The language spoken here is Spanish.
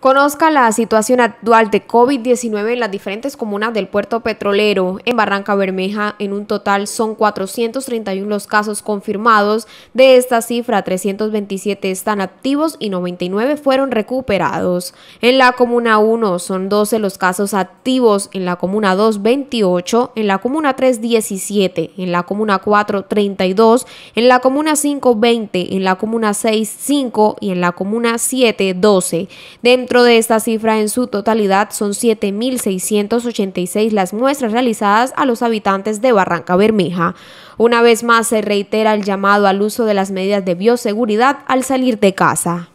Conozca la situación actual de COVID-19 en las diferentes comunas del puerto petrolero. En Barranca Bermeja, en un total son 431 los casos confirmados. De esta cifra, 327 están activos y 99 fueron recuperados. En la comuna 1 son 12 los casos activos, en la comuna 2 28, en la comuna 3 17, en la comuna 4 32, en la comuna 5 20, en la comuna 6 5 y en la comuna 7 12. Dentro Dentro de esta cifra en su totalidad son 7.686 las muestras realizadas a los habitantes de Barranca Bermeja. Una vez más se reitera el llamado al uso de las medidas de bioseguridad al salir de casa.